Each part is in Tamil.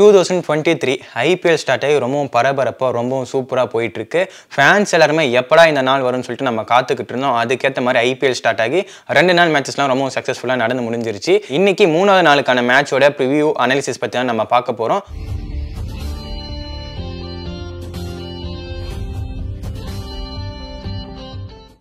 two thousand twenty three IPL start ஆகி ரொம்பவும் பரபரப்பாக ரொம்பவும் சூப்பராக போயிட்டுருக்கு ஃபேன்ஸ் எல்லாருமே எப்படா இந்த நாள் வரும்னு சொல்லிட்டு நம்ம காத்துக்கிட்டு இருந்தோம் அதுக்கேற்ற மாதிரி ஐபிஎல் ஸ்டார்ட் ஆகி ரெண்டு நாள் மேட்சஸ்லாம் ரொம்பவும் சக்ஸஸ்ஃபுல்லாக நடந்து முடிஞ்சிருச்சு இன்றைக்கி மூணாவது நாளுக்கான மேட்சோட ப்ரிவியூ அனாலிசிஸ் பற்றி தான் நம்ம பார்க்க போகிறோம்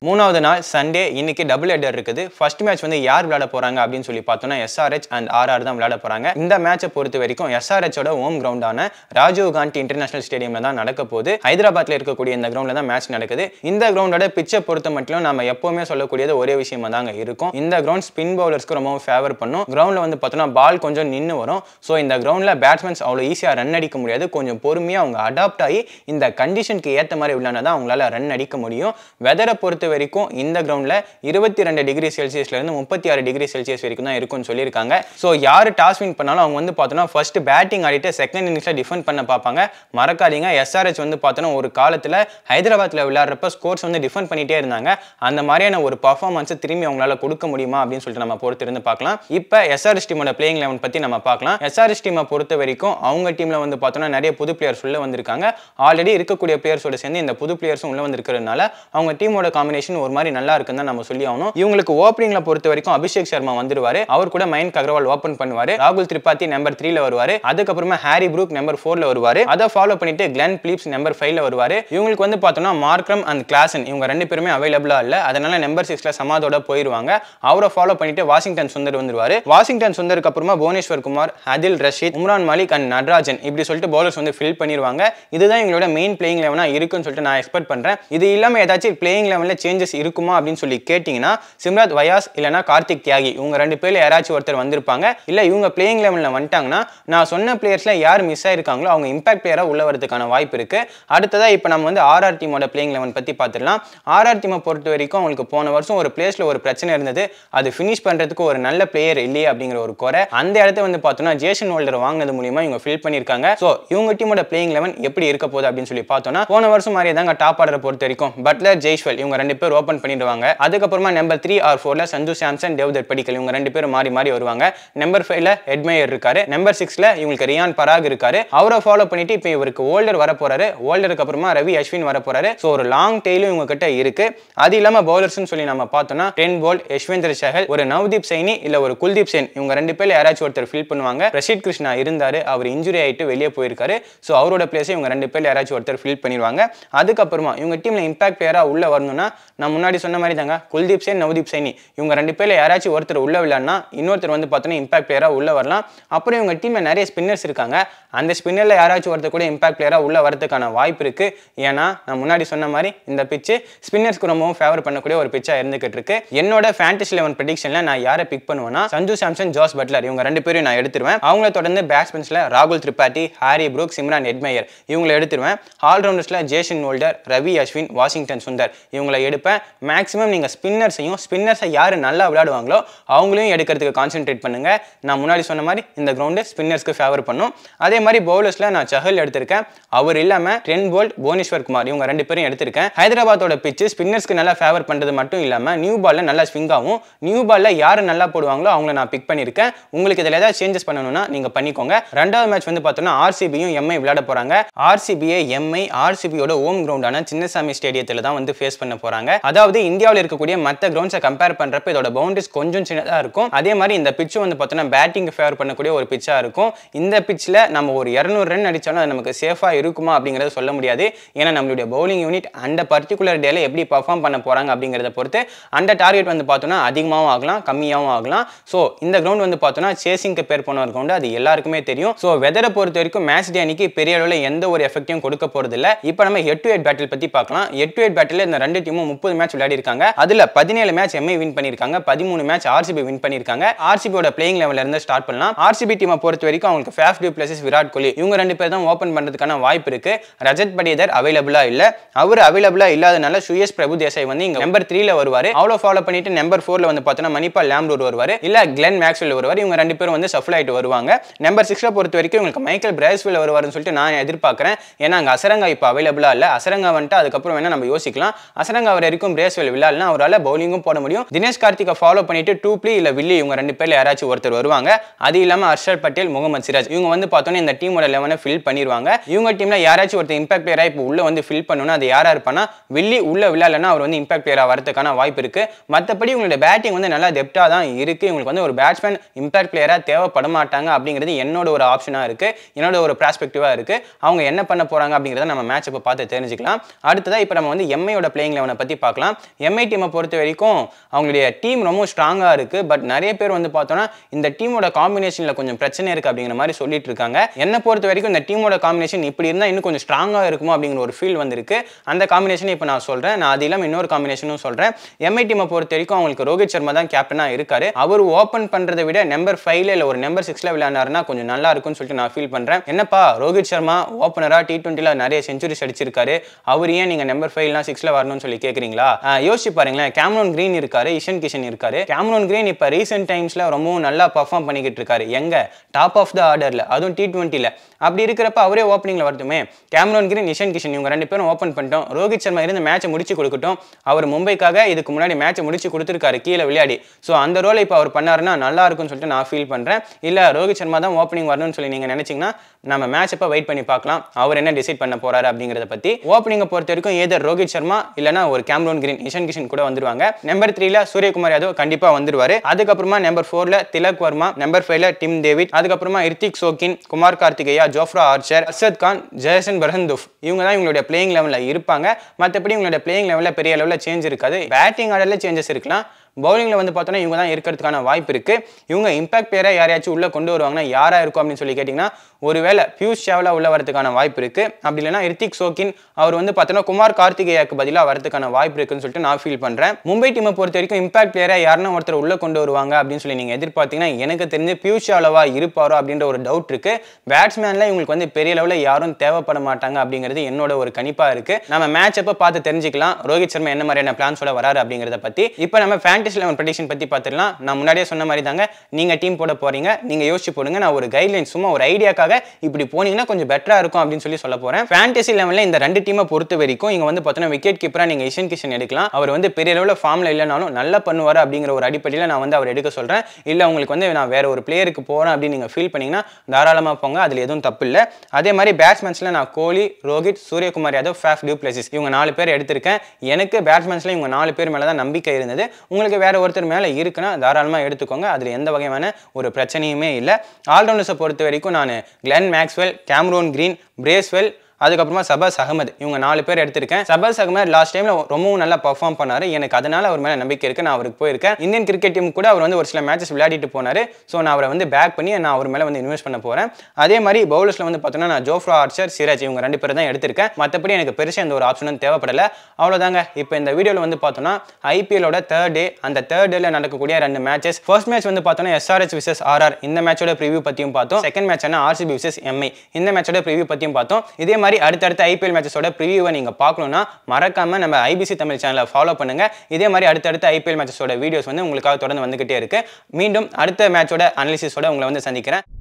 மூணாவது நாள் சண்டே இன்னைக்கு டபுள் ஹெட்டர் இருக்குது ஃபர்ஸ்ட் மேட்ச் வந்து யார் விளையாட போறாங்க அப்படின்னு சொல்லி பார்த்தோம்னா எஸ்ஆர்ஹெச் அண்ட் ஆர்ஆர் தான் விளையாட போறாங்க இந்த மேட்சை பொறுத்த வரைக்கும் எஸ்ஆர்ஹெச்சோட ஹோம் கிரவுண்டான ராஜீவ் காந்தி இன்டர்நேஷனல் ஸ்டேடியம்ல தான் நடக்க போகுது ஹைதராபாத்ல இருக்கக்கூடிய இந்த கிரவுண்ட்ல தான் மேட்ச் நடக்குது இந்த கிரவுண்டோட பிச்சை பொறுத்த மட்டும் நம்ம எப்பவுமே சொல்லக்கூடியது ஒரே விஷயமா தாங்க இருக்கும் இந்த கிரவுண்ட் ஸ்பின் பவுலர்ஸ்க்கு ரொம்பவும் ஃபேவர் பண்ணும் கிரவுண்ட்ல வந்து பார்த்தோம்னா பால் கொஞ்சம் நின்று வரும் ஸோ இந்த கிரவுண்ட்ல பேட்ஸ்மேன்ஸ் அவ்வளோ ஈஸியாக ரன் அடிக்க முடியாது கொஞ்சம் பொறுமையாக அவங்க அடாப்ட் ஆகி இந்த கண்டிஷனுக்கு ஏற்ற மாதிரி விளையாண்டா தான் அவங்களால ரன் அடிக்க முடியும் வெதரை பொறுத்த வரைக்கும் இந்த கிரவுண்டில் இருபத்தி ரெண்டு டிகிரி செல்சியஸ்லேருந்து முப்பத்தி ஆறு டிகிரி செல்சியஸ் வரைக்கும் தான் இருக்கும்னு சொல்லியிருக்காங்க ஸோ யார் டாஸ் வின் பண்ணாலும் அவங்க வந்து பார்த்தோன்னா ஃபர்ஸ்ட் பேட்டிங் ஆடிட்டு செகண்ட் இன்னிங்ஸில் டிஃபெண்ட் பண்ண பார்ப்பாங்க மறக்காதீங்க எஸ்ஆர்எச் வந்து பார்த்தோன்னா ஒரு காலத்தில் ஹைதராபாத்தில் விளையாடுறப்ப ஸ்கோர்ஸ் வந்து டிஃபெண்ட் பண்ணிட்டே இருந்தாங்க அந்த மாதிரியான ஒரு பர்ஃபார்மன்ஸை திரும்பி அவங்களால கொடுக்க முடியுமா அப்படின்னு சொல்லிட்டு நம்ம பொறுத்து இருந்து பார்க்கலாம் இப்போ எஸ்ஆர்எஸ் டீமோட பிளேயிங் லெவன் பற்றி நம்ம பார்க்கலாம் எஸ்ஆர்எஸ் டீமை பொறுத்த வரைக்கும் அவங்க டீமில் வந்து பார்த்தோன்னா நிறைய புது பிளேயர்ஸ் உள்ளே வந்திருக்காங்க ஆல்ரெடி இருக்கக்கூடிய பிளேயர்ஸோட சேர்ந்து இந்த புது பிளேயர்ஸும் உள்ளே வந்திருக்கிறதுனால அவங்க டீமோட காம்பினேஷன் காம்பினேஷன் ஒரு மாதிரி நல்லா இருக்குன்னு நம்ம சொல்லி ஆகணும் இவங்களுக்கு ஓப்பனிங்ல பொறுத்த வரைக்கும் அபிஷேக் சர்மா வந்துருவாரு அவர் கூட மயன் அகர்வால் ஓப்பன் பண்ணுவாரு ராகுல் திரிபாதி நம்பர் த்ரீல வருவாரு அதுக்கப்புறமா ஹாரி புரூக் நம்பர் ஃபோர்ல வருவாரு அதை ஃபாலோ பண்ணிட்டு கிளன் பிலிப்ஸ் நம்பர் ஃபைவ்ல வருவாரு இவங்களுக்கு வந்து பார்த்தோம்னா மார்க்ரம் அண்ட் கிளாசன் இவங்க ரெண்டு பேருமே அவைலபிளா இல்ல அதனால நம்பர் சிக்ஸ்ல சமாதோட போயிருவாங்க அவரை ஃபாலோ பண்ணிட்டு வாஷிங்டன் சுந்தர் வந்துருவாரு வாஷிங்டன் சுந்தருக்கு அப்புறமா புவனேஸ்வர் குமார் அதில் ரஷீத் உம்ரான் மாலிக் அண்ட் நடராஜன் இப்படி சொல்லிட்டு பவுலர்ஸ் வந்து ஃபில் பண்ணிடுவாங்க இதுதான் எங்களோட மெயின் பிளேயிங் லெவனா இருக்குன்னு சொல்லிட்டு நான் எக்ஸ்பெக்ட் பண்றேன் இது இல்லாம ஏதாச்சும் பிளேயிங் லெவலில் சேஞ்சஸ் இருக்குமா அப்படின்னு சொல்லி கேட்டிங்கன்னா சிம்ராத் வயாஸ் இல்லைனா கார்த்திக் தியாகி இவங்க ரெண்டு பேரில் யாராச்சும் ஒருத்தர் வந்திருப்பாங்க இல்லை இவங்க பிளேயிங் லெவலில் வந்துட்டாங்கன்னா நான் சொன்ன பிளேயர்ஸில் யார் மிஸ் ஆயிருக்காங்களோ அவங்க இம்பாக்ட் பிளேயராக உள்ள வரதுக்கான வாய்ப்பு இருக்குது அடுத்ததாக இப்போ நம்ம வந்து ஆர்ஆர் டீமோட பிளேயிங் லெவன் பற்றி பார்த்துடலாம் ஆர்ஆர் டீமை பொறுத்த வரைக்கும் அவங்களுக்கு போன வருஷம் ஒரு பிளேஸில் ஒரு பிரச்சனை இருந்தது அது ஃபினிஷ் பண்ணுறதுக்கு ஒரு நல்ல பிளேயர் இல்லையே அப்படிங்கிற ஒரு குறை அந்த இடத்த வந்து பார்த்தோம்னா ஜேசன் ஹோல்டர் வாங்கினது மூலியமாக இவங்க ஃபில் பண்ணியிருக்காங்க ஸோ இவங்க டீமோட பிளேயிங் லெவன் எப்படி இருக்க போகுது அப்படின்னு சொல்லி பார்த்தோம்னா போன வருஷம் மாதிரியே தாங்க டாப் ஆர்டரை பொறுத்த வரைக்கும் பட்லர் ஜெய்ஷ்வல் இவங்க ரெண்டு பேர் ஓப்பன் பண்ணிடுவாங்க அதுக்கப்புறமா நம்பர் த்ரீ ஆர் ஃபோர்ல சஞ்சு சாம்சன் தேவ்தர் படிக்கல் இவங்க ரெண்டு பேரும் மாறி மாறி வருவாங்க நம்பர் ஃபைவ்ல ஹெட்மேயர் இருக்காரு நம்பர் சிக்ஸ்ல இவங்களுக்கு ரியான் பராக் இருக்காரு அவரை ஃபாலோ பண்ணிட்டு இப்போ இவருக்கு ஓல்டர் வர போறாரு ஓல்டருக்கு அப்புறமா ரவி அஸ்வின் வர போறாரு ஸோ ஒரு லாங் டெய்லும் இவங்க கிட்ட இருக்கு அது இல்லாம பவுலர்ஸ்னு சொல்லி நம்ம பார்த்தோம்னா டென் போல்ட் யஷ்வேந்திர சேகல் ஒரு நவ்தீப் சைனி இல்ல ஒரு குல்தீப் சென் இவங்க ரெண்டு பேர்ல யாராச்சும் ஒருத்தர் ஃபில் பண்ணுவாங்க ரஷித் கிருஷ்ணா இருந்தாரு அவர் இன்ஜுரி ஆயிட்டு வெளியே போயிருக்காரு ஸோ அவரோட பிளேஸ் இவங்க ரெண்டு பேர்ல யாராச்சும் ஒருத்தர் ஃபில் பண்ணிடுவாங்க அதுக்கப்புறமா இவங்க டீம்ல இம்பாக்ட் பிளேயரா உள்ள வரணும்னா நான் முன்னாடி சொன்ன மாதிரி தாங்க குல்தீப் சைன் நவதீப் சைனி இவங்க ரெண்டு பேரில் யாராச்சும் ஒருத்தர் உள்ள விளையாடினா இன்னொருத்தர் வந்து பார்த்தோன்னா இம்பாக்ட் பிளேயராக உள்ளே வரலாம் அப்புறம் இவங்க டீமில் நிறைய ஸ்பின்னர்ஸ் இருக்காங்க அந்த ஸ்பின்னரில் யாராச்சும் ஒருத்தர் கூட இம்பாக்ட் பிளேயராக உள்ளே வரதுக்கான வாய்ப்பு இருக்குது ஏன்னா நான் முன்னாடி சொன்ன மாதிரி இந்த பிச்சு ஸ்பின்னர்ஸ்க்கு ரொம்பவும் ஃபேவர் பண்ணக்கூடிய ஒரு பிச்சாக இருந்துகிட்டு இருக்கு என்னோட ஃபேண்டஸ் லெவன் ப்ரெடிக்ஷனில் நான் யாரை பிக் பண்ணுவேன்னா சஞ்சு சாம்சன் ஜோஸ் பட்லர் இவங்க ரெண்டு பேரும் நான் எடுத்துருவேன் அவங்கள தொடர்ந்து பேட்ஸ்மென்ஸில் ராகுல் Tripathi Harry Brook Shimron Hetmyer இவங்களை எடுத்துருவேன் ஆல்ரவுண்டர்ஸில் Jason Holder Ravi Ashwin Washington Sundar இவங்களை எடுப்பேன் அப்போ மேக்ஸிமம் நீங்கள் ஸ்பின்னர்ஸையும் ஸ்பின்னர்ஸை யார் நல்லா விளையாடுவாங்களோ அவங்களையும் எடுக்கிறதுக்கு கான்சென்ட்ரேட் பண்ணுங்கள் நான் முன்னாடி சொன்ன மாதிரி இந்த கிரவுண்டு ஸ்பின்னர்ஸ்க்கு ஃபேவர் பண்ணும் அதே மாதிரி பவுலர்ஸில் நான் சஹல் எடுத்திருக்கேன் அவர் இல்லாமல் டென் போல்ட் புவனேஸ்வர் குமார் இவங்க ரெண்டு பேரும் எடுத்திருக்கேன் ஹைதராபாத்தோட பிச்சு ஸ்பின்னர்ஸ்க்கு நல்லா ஃபேவர் பண்ணுறது மட்டும் இல்லாமல் நியூ பாலில் நல்லா ஸ்விங்காகவும் நியூ பாலில் யார் நல்லா போடுவாங்களோ அவங்கள நான் பிக் பண்ணியிருக்கேன் உங்களுக்கு இதில் ஏதாவது சேஞ்சஸ் பண்ணணும்னா நீங்கள் பண்ணிக்கோங்க ரெண்டாவது மேட்ச் வந்து பார்த்தோன்னா ஆர்சிபியும் எம்ஐ விளையாட போகிறாங்க ஆர்சிபியை எம்ஐ ஆர்சிபியோட ஹோம் கிரவுண்டான சின்னசாமி ஸ்டேடியத்தில் தான் வந்து ஃபேஸ் பண்ண போகிறாங்க அதாவது இந்தியாவில் இருக்கக்கூடிய மற்ற கிரவுண்ட்ஸை கம்பேர் பண்ணுறப்ப இதோட பவுண்டரிஸ் கொஞ்சம் சின்னதாக இருக்கும் அதே மாதிரி இந்த பிட்ச் வந்து பார்த்தோன்னா பேட்டிங் ஃபேவர் பண்ணக்கூடிய ஒரு பிச்சாக இருக்கும் இந்த பிச்சில் நம்ம ஒரு இரநூறு ரன் அடித்தாலும் அது நமக்கு சேஃபாக இருக்குமா அப்படிங்கிறத சொல்ல முடியாது ஏன்னா நம்மளுடைய பவுலிங் யூனிட் அந்த பர்டிகுலர் டேல எப்படி பர்ஃபார்ம் பண்ண போகிறாங்க அப்படிங்கிறத பொறுத்து அந்த டார்கெட் வந்து பார்த்தோன்னா அதிகமாகவும் ஆகலாம் கம்மியாகவும் ஆகலாம் ஸோ இந்த கிரவுண்ட் வந்து பார்த்தோன்னா சேசிங்க்கு பேர் போன ஒரு கிரவுண்டு அது எல்லாருக்குமே தெரியும் ஸோ வெதரை பொறுத்த வரைக்கும் மேட்ச் டே அன்னைக்கு பெரிய அளவில் எந்த ஒரு எஃபெக்டையும் கொடுக்க போகிறது இல்லை இப்போ நம்ம எட்டு டு ஹெட் பேட்டில் பற்றி பார்க்கலாம் எட்டு டு ஹெட் பேட்டில் இந்த ரெண்டு டீமும் முப்பது மேட்ச் விளையாடிருக்காங்க அதுல பதினேழு மேட்ச் எம்ஐ வின் பண்ணிருக்காங்க பதிமூணு மேட்ச் ஆர்சிபி வின் பண்ணிருக்காங்க ஆர்சிபியோட பிளேயிங் லெவல இருந்து ஸ்டார்ட் பண்ணலாம் ஆர்சிபி டீமை பொறுத்த வரைக்கும் அவங்களுக்கு Faf du Plessis Virat Kohli இவங்க ரெண்டு பேர் தான் ஓப்பன் பண்றதுக்கான வாய்ப்பு இருக்கு ரஜத் படியதர் அவைலபிளா இல்ல அவர் அவைலபிளா இல்லாதனால சுயஸ் பிரபு தேசாய் வந்து இங்க நம்பர் த்ரீல வருவாரு அவ்வளோ ஃபாலோ பண்ணிட்டு நம்பர் ஃபோர்ல வந்து பார்த்தோன்னா மணிப்பா லேம்ரூர் வருவாரு இல்ல கிளென் மேக்ஸ்வெல் வருவார் இவங்க ரெண்டு பேரும் வந்து சஃபல் ஆயிட்டு வருவாங்க நம்பர் சிக்ஸ்ல பொறுத்த வரைக்கும் இவங்களுக்கு மைக்கேல் பிரைஸ்வெல் வருவாருன்னு சொல்லிட்டு நான் எதிர்பார்க்குறேன் ஏன்னா அங்க அசரங்கா இப்போ அவைலபிளா இல்லை அசரங்கா வந்துட்டு அதுக்கப்புறம் வேணா நம்ம யோசிக்கலாம் அசரங்கா அவர் இருக்கும் ரேஸ்வெல் விளாட்னா அவரால் பவுலிங்கும் போட முடியும் தினேஷ் கார்த்திகை ஃபாலோ பண்ணிட்டு டூப்ளி இல்லை வில்லி இவங்க ரெண்டு பேர் யாராச்சும் ஒருத்தர் வருவாங்க அது இல்லாமல் ஹர்ஷல் பட்டேல் முகமது சிராஜ் இவங்க வந்து பார்த்தோன்னா இந்த டீமோட லெவனை ஃபில் பண்ணிடுவாங்க இவங்க டீம்ல யாராச்சும் ஒருத்தர் இம்பாக்ட் பிளேயராக இப்போ உள்ள வந்து ஃபில் பண்ணணும் அது யாராக இருப்பானா வில்லி உள்ள விளாட்லன்னா அவர் வந்து இம்பாக்ட் பிளேயராக வரதுக்கான வாய்ப்பு இருக்கு மற்றபடி உங்களுடைய பேட்டிங் வந்து நல்லா டெப்டாக தான் இருக்கு இவங்களுக்கு வந்து ஒரு பேட்ஸ்மேன் இம்பாக்ட் பிளேயராக தேவைப்பட மாட்டாங்க அப்படிங்கிறது என்னோட ஒரு ஆப்ஷனாக இருக்கு என்னோட ஒரு ப்ராஸ்பெக்டிவாக இருக்கு அவங்க என்ன பண்ண போறாங்க அப்படிங்கிறத நம்ம மேட்ச் இப்போ பார்த்து தெரிஞ்சுக்கலாம் அடுத்ததாக இப்போ நம்ம வந்து எம்ஐயோட பிளேயிங் லெவனை பற்றி பார்க்கலாம் எம்ஐ டீமை பொறுத்த வரைக்கும் அவங்களுடைய டீம் ரொம்ப ஸ்ட்ராங்காக இருக்குது பட் நிறைய பேர் வந்து பார்த்தோன்னா இந்த டீமோட காம்பினேஷனில் கொஞ்சம் பிரச்சனை இருக்குது அப்படிங்கிற மாதிரி சொல்லிட்டு இருக்காங்க என்னை பொறுத்த வரைக்கும் இந்த டீமோட காம்பினேஷன் இப்படி இருந்தால் இன்னும் கொஞ்சம் ஸ்ட்ராங்காக இருக்குமோ அப்படிங்கிற ஒரு ஃபீல் வந்திருக்கு அந்த காம்பினேஷனை இப்போ நான் சொல்கிறேன் நான் அது இல்லாமல் இன்னொரு காம்பினேஷனும் சொல்கிறேன் எம்ஐ டீமை பொறுத்த வரைக்கும் அவங்களுக்கு ரோஹித் சர்மா தான் கேப்டனாக இருக்காரு அவர் ஓப்பன் பண்ணுறதை விட நம்பர் ஃபைவ்ல இல்லை ஒரு நம்பர் சிக்ஸில் விளையாடினாருன்னா கொஞ்சம் நல்லா இருக்கும்னு சொல்லிட்டு நான் ஃபீல் பண்ணுறேன் என்னப்பா ரோஹித் சர்மா ஓப்பனராக டி ட்வெண்ட்டியில் நிறைய செஞ்சுரிஸ் அடிச்சிருக்காரு அவர் ஏன் நீங்கள் நம்பர் ஃபைவ்லாம் சிக்ஸில் வரணும்னு சொல்லி கேட்குறீங்க பாத்தீங்களா யோசிச்சு பாருங்களேன் கேமரோன் கிரீன் இருக்காரு இஷன் கிஷன் இருக்காரு கேமரோன் கிரீன் இப்ப ரீசெண்ட் டைம்ஸ்ல ரொம்பவும் நல்லா பர்ஃபார்ம் பண்ணிக்கிட்டு இருக்காரு எங்க டாப் ஆஃப் த ஆர்டர்ல அதுவும் டி டுவெண்ட்டில அப்படி இருக்கிறப்ப அவரே ஓப்பனிங்ல வரட்டுமே கேமரோன் கிரீன் இஷன் கிஷன் இவங்க ரெண்டு பேரும் ஓப்பன் பண்ணிட்டோம் ரோஹித் சர்மா இருந்து மேட்சை முடிச்சு கொடுக்கட்டும் அவர் மும்பைக்காக இதுக்கு முன்னாடி மேட்சை முடிச்சு கொடுத்துருக்காரு கீழே விளையாடி ஸோ அந்த ரோல இப்போ அவர் பண்ணாருன்னா நல்லா இருக்கும்னு சொல்லிட்டு நான் ஃபீல் பண்றேன் இல்லை ரோஹித் சர்மா தான் ஓப்பனிங் வரணும்னு சொல்லி நீங்க நினைச்சீங்கன்னா நம்ம மேட்ச் அப்ப வெயிட் பண்ணி பார்க்கலாம் அவர் என்ன டிசைட் பண்ண போறாரு அப்படிங்கறத பத்தி ஓப்பனிங்கை பொறுத்த வரைக்கும் ஏதர் ரோஹித் சர்மா இல்லைன்னா ஒரு game Cameron Green Ishan Kishan கூட வந்துருவாங்க நம்பர் த்ரீல சூரியகுமார் யாதவ் கண்டிப்பா வந்துருவாரு அதுக்கப்புறமா நம்பர் ஃபோர்ல திலக் வர்மா நம்பர் ஃபைவ்ல டிம் டேவிட் அதுக்கப்புறமா Hrithik Shokeen Kumar Karthikeya Jofra Archer Arshad Khan Jason Behrendorff இவங்க தான் இவங்களுடைய பிளேயிங் லெவலில் இருப்பாங்க மற்றபடி இவங்களுடைய பிளேயிங் லெவலில் பெரிய லெவலில் சேஞ்ச் இருக்காது பேட்டிங் ஆர்டரில் சேஞ்சஸ் இருக்கலாம் பவுலிங்கில் வந்து பார்த்தோன்னா இவங்க தான் இருக்கிறதுக்கான வாய்ப்பு இருக்குது இவங்க இம்பாக்ட் பேராக யாரையாச்சும் உள்ளே கொண்டு வருவாங்கன்னா யாராக இருக்கும் அப்படின்னு சொல்லி கேட்டிங்கன்னா ஒருவேளை பியூஷ் சேவலா உள்ளே வரதுக்கான வாய்ப்பு இருக்குது அப்படி இல்லைன்னா ரித்திக் சோக்கின் அவர் வந்து பார்த்தோன்னா குமார் கார்த்திகேயாவுக்கு பதிலாக வரதுக்கான வாய்ப்பு இருக்குதுன்னு சொல்லிட்டு நான் ஃபீல் பண்ணுறேன் மும்பை டீமை பொறுத்த வரைக்கும் இம்பாக்ட் பிளேயராக யாருன்னா ஒருத்தர் உள்ளே கொண்டு வருவாங்க அப்படின்னு சொல்லி நீங்கள் எதிர்பார்த்தீங்கன்னா எனக்கு தெரிஞ்சு பியூஷ் அளவா இருப்பாரோ அப்படின்ற ஒரு டவுட் இருக்குது பேட்ஸ்மேனில் இவங்களுக்கு வந்து பெரிய லெவலில் யாரும் தேவைப்பட மாட்டாங்க அப்படிங்கிறது என்னோட ஒரு கணிப்பாக இருக்குது நம்ம மேட்ச் அப்போ பார்த்து தெரிஞ்சுக்கலாம் ரோஹித் சர்மா என்ன மாதிரியான பிளான்ஸோட வராரு அப்படிங்கிறத பற்றி இப்போ நம்ம ஃபேன் ஃபேண்டசி லெவன் ப்ரெடிஷன் பற்றி பார்த்துடலாம் நான் முன்னாடியே சொன்ன மாதிரி தாங்க நீங்கள் டீம் போட போகிறீங்க நீங்கள் யோசிச்சு போடுங்க நான் ஒரு கைட்லைன் சும்மா ஒரு ஐடியாக்காக இப்படி போனீங்கன்னா கொஞ்சம் பெட்டராக இருக்கும் அப்படின்னு சொல்லி சொல்ல போகிறேன் ஃபேண்டசி லெவனில் இந்த ரெண்டு டீமை பொறுத்த வரைக்கும் இங்கே வந்து பார்த்தோன்னா விக்கெட் கீப்பராக நீங்கள் இஷன் கிஷன் எடுக்கலாம் அவர் வந்து பெரிய லெவலில் ஃபார்மில் இல்லைனாலும் நல்லா பண்ணுவார் அப்படிங்கிற ஒரு அடிப்படையில் நான் வந்து அவர் எடுக்க சொல்கிறேன் இல்லை உங்களுக்கு வந்து நான் வேறு ஒரு பிளேயருக்கு போகிறேன் அப்படின்னு நீங்கள் ஃபீல் பண்ணிங்கன்னா தாராளமாக போங்க அதில் எதுவும் தப்பு இல்லை அதே மாதிரி பேட்ஸ்மேன்ஸில் நான் Kohli Rohit Suryakumar Yadav Faf du Plessis இவங்க நாலு பேர் எடுத்திருக்கேன் எனக்கு பேட்ஸ்மேன்ஸில் இவங்க நாலு பேர் மேலே தான் நம்பிக்கை இருந்தது உங்களுக்கு உங்களுக்கு வேறு ஒருத்தர் மேலே இருக்குன்னா தாராளமாக எடுத்துக்கோங்க அதில் எந்த வகையான ஒரு பிரச்சனையுமே இல்லை ஆல்ரவுண்டர்ஸை பொறுத்த வரைக்கும் நான் Glenn Maxwell Cameron Green Bracewell அதுக்கப்புறமா சபாஸ் அகமது இவங்க நாலு பேர் எடுத்திருக்கேன் சபாஸ் அகமது லாஸ்ட் டைம்ல ரொம்பவும் நல்லா பர்ஃபார்ம் பண்ணாரு எனக்கு அதனால அவர் மேலே நம்பிக்கை இருக்கு நான் அவருக்கு போயிருக்கேன் இந்தியன் கிரிக்கெட் டீம் கூட அவர் வந்து ஒரு சில மேட்சஸ் விளையாடிட்டு போனாரு ஸோ நான் அவரை வந்து பேக் பண்ணி நான் அவர் மேலே வந்து இன்வெஸ்ட் பண்ண போகிறேன் அதே மாதிரி பவுலர்ஸில் வந்து பார்த்தோன்னா நான் ஜோஃப்ரா ஆர்ச்சர் சிராஜ் இவங்க ரெண்டு பேர் தான் எடுத்திருக்கேன் மற்றபடி எனக்கு பெருசாக எந்த ஒரு ஆப்ஷனும் தேவைப்படலை அவ்வளோதாங்க இப்போ இந்த வீடியோவில் வந்து பார்த்தோன்னா ஐபிஎலோட தேர்ட் டே அந்த தேர்ட் டேல நடக்கக்கூடிய ரெண்டு மேட்சஸ் ஃபர்ஸ்ட் மேட்ச் வந்து பார்த்தோன்னா எஸ்ஆர்எச் விசஸ் ஆர்ஆர் இந்த மேட்சோட ப்ரிவியூ பற்றியும் பார்த்தோம் second match RCB versus MI இந்த மேட்சோட ப்ரிவியூ பற்றியும் பார்த்தோம் இதே மாதிரி மாதிரி அடுத்தடுத்த ஐபிஎல் மேட்சஸோட ப்ரிவியூவை நீங்கள் பார்க்கணுன்னா மறக்காமல் நம்ம ஐபிசி தமிழ் சேனலை ஃபாலோ பண்ணுங்கள் இதே மாதிரி அடுத்தடுத்த ஐபிஎல் மேட்சஸோட வீடியோஸ் வந்து உங்களுக்காக தொடர்ந்து வந்துகிட்டே இருக்குது மீண்டும் அடுத்த மேட்சோட அனலிசிஸோட உங்களை வந்து சந்திக்கிறேன்